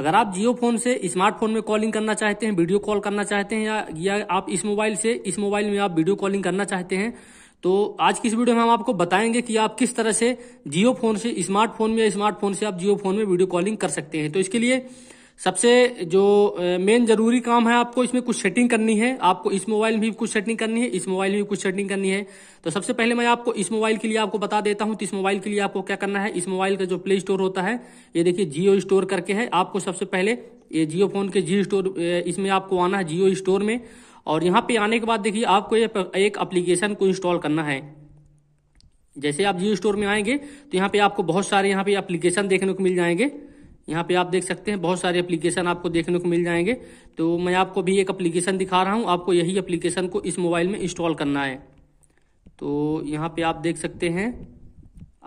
अगर आप जियो फोन से स्मार्टफोन में कॉलिंग करना चाहते हैं वीडियो कॉल करना चाहते हैं या, या आप इस मोबाइल से इस मोबाइल में आप वीडियो कॉलिंग करना चाहते हैं तो आज की इस वीडियो में हम आपको बताएंगे कि आप किस तरह से जियो फोन से स्मार्टफोन में स्मार्टफोन से आप जियो फोन में वीडियो कॉलिंग कर सकते हैं तो इसके लिए सबसे जो मेन जरूरी काम है आपको इसमें कुछ सेटिंग करनी है आपको इस मोबाइल में भी कुछ सेटिंग करनी है इस मोबाइल में भी कुछ सेटिंग करनी है तो सबसे पहले मैं आपको इस मोबाइल के लिए आपको बता देता हूं तो इस मोबाइल के लिए आपको क्या करना है इस मोबाइल का जो प्ले स्टोर होता है ये देखिए जियो स्टोर करके है आपको सबसे पहले ये जियो फोन के जियो स्टोर इसमें आपको आना है जियो स्टोर में और यहाँ पे आने के बाद देखिए आपको एक अप्लीकेशन को इंस्टॉल करना है जैसे आप जियो स्टोर में आएंगे तो यहाँ पे आपको बहुत सारे यहाँ पे अप्लीकेशन देखने को मिल जाएंगे यहाँ पे आप देख सकते हैं बहुत सारे एप्लीकेशन आपको देखने को मिल जाएंगे तो मैं आपको भी एक एप्लीकेशन दिखा रहा हूँ आपको यही एप्लीकेशन को इस मोबाइल में इंस्टॉल करना है तो यहाँ पे आप देख सकते हैं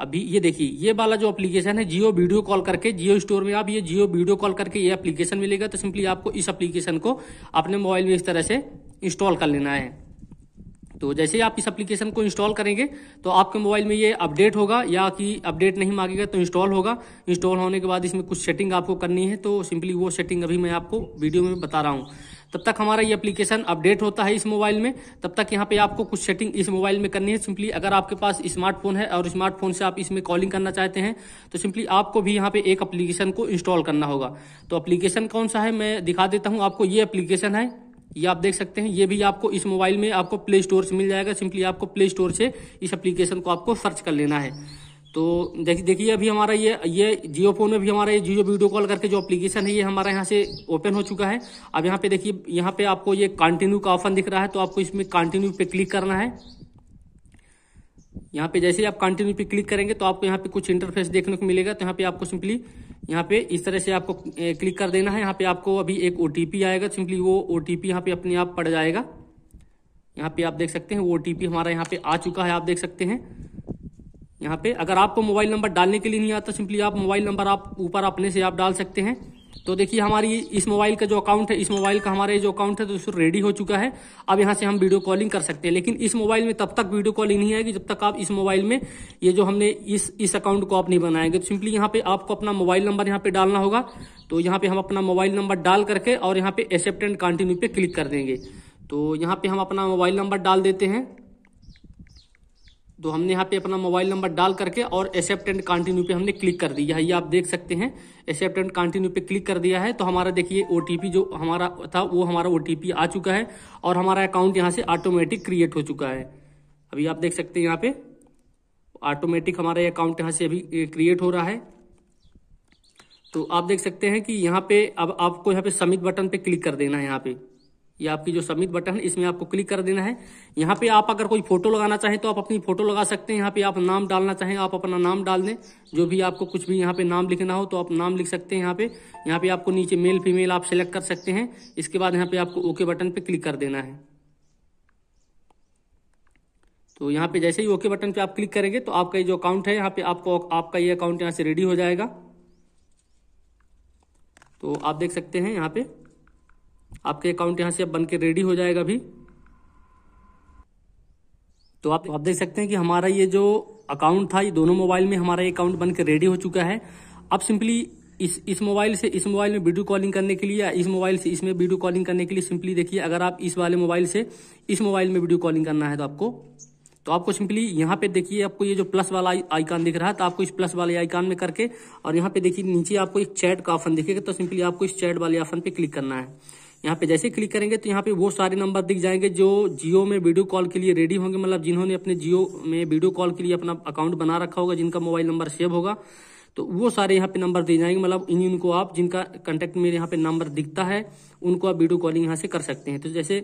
अभी ये देखिए ये वाला जो एप्लीकेशन है जियो वीडियो कॉल करके जियो स्टोर में आप ये जियो वीडियो कॉल करके ये एप्लीकेशन मिलेगा तो सिंपली आपको इस एप्लीकेशन को अपने मोबाइल में इस तरह से इंस्टॉल कर लेना है तो जैसे ही आप इस एप्लीकेशन को इंस्टॉल करेंगे तो आपके मोबाइल में ये अपडेट होगा या कि अपडेट नहीं मांगेगा तो इंस्टॉल होगा इंस्टॉल होने के बाद इसमें कुछ सेटिंग आपको करनी है तो सिंपली वो सेटिंग अभी मैं आपको वीडियो में बता रहा हूँ तब तक हमारा ये एप्लीकेशन अपडेट होता है इस मोबाइल में तब तक यहाँ पे आपको कुछ सेटिंग इस मोबाइल में करनी है सिंपली अगर आपके पास स्मार्टफोन है और स्मार्टफोन से आप इसमें कॉलिंग करना चाहते हैं तो सिंपली आपको भी यहाँ पे एक एप्लीकेशन को इंस्टॉल करना होगा तो एप्लीकेशन कौन सा है मैं दिखा देता हूँ आपको ये एप्लीकेशन है ये आप देख सकते हैं ये भी आपको इस मोबाइल में आपको प्ले स्टोर से मिल जाएगा सिंपली आपको प्ले स्टोर से इस एप्लीकेशन को आपको सर्च कर लेना है तो देखिए देखिए अभी हमारा ये ये जियो फोन में भी हमारा ये जियो वीडियो कॉल करके जो एप्लीकेशन है ये हमारा यहाँ से ओपन हो चुका है अब यहाँ पे देखिए यहाँ पे आपको ये कंटिन्यू का ऑप्शन दिख रहा है तो आपको इसमें कंटिन्यू पे क्लिक करना है यहाँ पे जैसे ही आप कंटिन्यू पे क्लिक करेंगे तो आपको यहाँ पे कुछ इंटरफेस देखने को मिलेगा तो यहाँ पे आपको सिंपली यहाँ पे इस तरह से आपको क्लिक कर देना है यहाँ पे आपको अभी एक ओ आएगा सिंपली वो ओ टी यहाँ पे अपने आप पड़ जाएगा यहाँ पे आप देख सकते हैं वो ओ हमारा यहाँ पे आ चुका है आप देख सकते हैं यहाँ पे अगर आपको मोबाइल नंबर डालने के लिए नहीं आता सिंपली आप मोबाइल नंबर आप ऊपर अपने से आप डाल सकते हैं तो देखिए हमारी इस मोबाइल का जो अकाउंट है इस मोबाइल का हमारे जो अकाउंट है दोस्तों रेडी हो चुका है अब यहाँ से हम वीडियो कॉलिंग कर सकते हैं लेकिन इस मोबाइल में तब तक वीडियो कॉलिंग नहीं आएगी जब तक आप इस मोबाइल में ये जो हमने इस इस अकाउंट को आप नहीं बनाएंगे तो सिंपली यहाँ पे आपको अपना मोबाइल नंबर यहाँ पे डालना होगा तो यहाँ पे हम अपना मोबाइल नंबर डाल करके और यहाँ पे एक्सेप्ट एंड कंटिन्यू पे क्लिक कर देंगे तो यहाँ पे हम अपना मोबाइल नंबर डाल देते हैं तो हमने यहाँ पे अपना मोबाइल नंबर डाल करके और एक्सेप्ट एंड कंटिन्यू पे हमने क्लिक कर दिया है ये आप देख सकते हैं एक्सेप्ट एंड कंटिन्यू पे क्लिक कर दिया है तो हमारा देखिए ओ जो हमारा था वो हमारा ओ आ चुका है और हमारा अकाउंट यहाँ से ऑटोमेटिक क्रिएट हो चुका है अभी आप देख सकते हैं यहाँ पे ऑटोमेटिक हमारा अकाउंट यहाँ से अभी क्रिएट हो रहा है तो आप देख सकते हैं कि यहाँ पे अब आपको यहाँ पे सबमिट बटन पे क्लिक कर देना है यहाँ पे ये आपकी जो सबमिट बटन है इसमें आपको क्लिक कर देना है यहाँ पे आप अगर कोई फोटो लगाना चाहें तो आप अपनी फोटो लगा सकते हैं यहाँ पे आप नाम डालना चाहें आप अपना नाम डाल दें जो भी आपको कुछ भी यहाँ पे नाम लिखना हो तो आप नाम लिख सकते हैं यहाँ पे यहाँ पे आपको नीचे मेल फीमेल आप सेलेक्ट कर सकते हैं इसके बाद यहाँ पे आपको ओके बटन पे क्लिक कर देना है तो यहाँ पे जैसे ही ओके बटन पे आप क्लिक करेंगे तो आपका ये जो अकाउंट है यहाँ पे आपको आपका ये अकाउंट यहाँ से रेडी हो जाएगा तो आप देख सकते हैं यहाँ पे आपके अकाउंट यहाँ से बन के रेडी हो जाएगा अभी तो आप आप देख सकते हैं कि हमारा ये जो अकाउंट था ये दोनों मोबाइल में हमारा अकाउंट बन के रेडी हो चुका है अब सिंपली इस इस मोबाइल से इस मोबाइल में वीडियो कॉलिंग करने के लिए या इस मोबाइल से इसमें वीडियो कॉलिंग करने के लिए सिंपली देखिए अगर आप इस वाले मोबाइल से इस मोबाइल में वीडियो कॉलिंग करना है तो आपको तो आपको सिंपली यहाँ पे देखिए आपको ये जो प्लस वाला आइकन दिख रहा है तो आपको इस प्लस वाले आइकान में करके और यहाँ पे देखिए नीचे आपको एक चैट का ऑफन दिखेगा तो सिंपली आपको इस चैट वाले ऑफन पे क्लिक करना है यहाँ पे जैसे क्लिक करेंगे तो यहाँ पे वो सारे नंबर दिख जाएंगे जो जियो में वीडियो कॉल के लिए रेडी होंगे मतलब जिन्होंने अपने जियो में वीडियो कॉल के लिए अपना अकाउंट बना रखा होगा जिनका मोबाइल नंबर सेव होगा तो वो सारे यहाँ पे नंबर दिए जाएंगे मतलब इन इनको आप जिनका कॉन्टेक्ट में यहाँ पे नंबर दिखता है उनको आप वीडियो कॉलिंग यहाँ से कर सकते हैं तो जैसे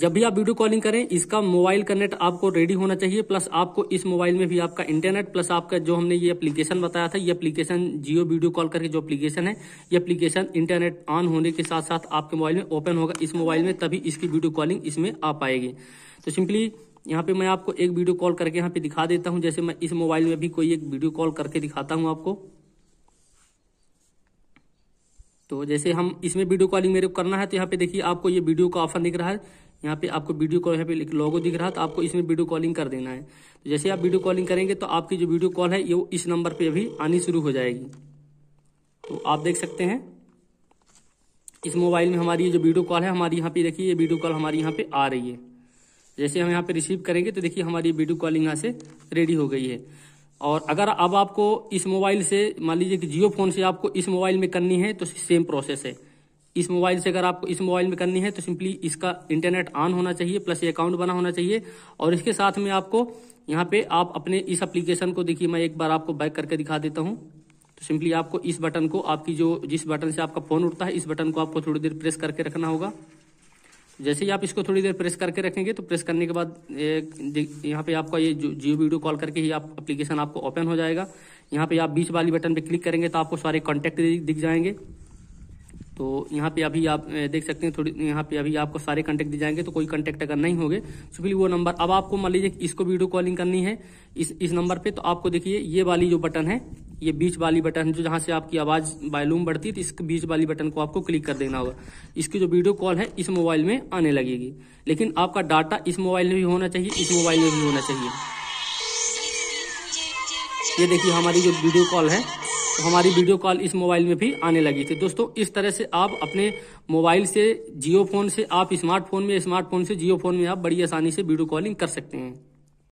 जब भी आप वीडियो कॉलिंग करें इसका मोबाइल का नेट आपको रेडी होना चाहिए प्लस आपको इस मोबाइल में भी आपका इंटरनेट प्लस आपका जो हमने ये एप्लीकेशन बताया था ये एप्लीकेशन जियो वीडियो कॉल करके जो एप्लीकेशन है ये एप्लीकेशन इंटरनेट ऑन होने के साथ साथ आपके मोबाइल में ओपन होगा इस मोबाइल में तभी इसकी वीडियो कॉलिंग इसमें आ पाएगी तो सिंपली यहाँ पे मैं आपको एक वीडियो कॉल करके यहाँ पे दिखा देता हूँ जैसे मैं इस मोबाइल में भी कोई एक वीडियो कॉल करके दिखाता हूँ आपको तो जैसे हम इसमें वीडियो कॉलिंग मेरे को करना है तो यहाँ पे देखिए आपको ये वीडियो का ऑफर दिख रहा है यहाँ पे आपको वीडियो कॉल यहाँ पे लोगो दिख रहा तो आपको इसमें वीडियो कॉलिंग कर देना है तो जैसे आप वीडियो कॉलिंग करेंगे तो आपकी जो वीडियो कॉल है ये इस नंबर पर अभी आनी शुरू हो जाएगी तो आप देख सकते हैं इस मोबाइल में हमारी जो वीडियो कॉल है हमारी यहाँ पे देखिए ये वीडियो कॉल हमारी यहाँ पे आ रही है जैसे हम यहाँ पे रिसीव करेंगे तो देखिए हमारी वीडियो कॉलिंग यहाँ से रेडी हो गई है और अगर अब आपको इस मोबाइल से मान लीजिए कि जियो फोन से आपको इस मोबाइल में करनी है तो सेम प्रोसेस है इस मोबाइल से अगर आपको इस मोबाइल में करनी है तो सिंपली इसका इंटरनेट ऑन होना चाहिए प्लस ये अकाउंट बना होना चाहिए और इसके साथ में आपको यहाँ पे आप अपने इस एप्लीकेशन को देखिए मैं एक बार आपको बैक करके दिखा देता हूँ तो सिंपली आपको इस बटन को आपकी जो जिस बटन से आपका फोन उठता है इस बटन को आपको थोड़ी देर प्रेस करके रखना होगा जैसे ही आप इसको थोड़ी देर प्रेस करके रखेंगे तो प्रेस करने के बाद यहाँ पे आपका ये जियो वीडियो कॉल करके ही आप एप्लीकेशन आपको ओपन हो जाएगा यहाँ पे आप बीच वाली बटन पे क्लिक करेंगे तो आपको सारे कॉन्टेक्ट दिख जाएंगे तो यहाँ पे अभी आप देख सकते हैं थोड़ी यहाँ पे अभी आपको सारे कॉन्टेक्ट दिए जाएंगे तो कोई कंटेक्ट अगर नहीं होगे तो फिर वो नंबर अब आपको मान लीजिए इसको वीडियो कॉलिंग करनी है इस इस नंबर पे तो आपको देखिए ये वाली जो बटन है ये बीच वाली बटन जो जहाँ से आपकी आवाज वॉल्यूम बढ़ती है तो इस बीच वाली बटन को आपको क्लिक कर देना होगा इसकी जो वीडियो कॉल है इस मोबाइल में आने लगेगी लेकिन आपका डाटा इस मोबाइल में भी होना चाहिए इस मोबाइल में भी होना चाहिए ये देखिए हमारी जो वीडियो कॉल है तो हमारी वीडियो कॉल इस मोबाइल में भी आने लगी थी दोस्तों इस तरह से आप अपने मोबाइल से जियो फोन से आप स्मार्टफोन में स्मार्टफोन से जियो फोन में आप बड़ी आसानी से वीडियो कॉलिंग कर सकते हैं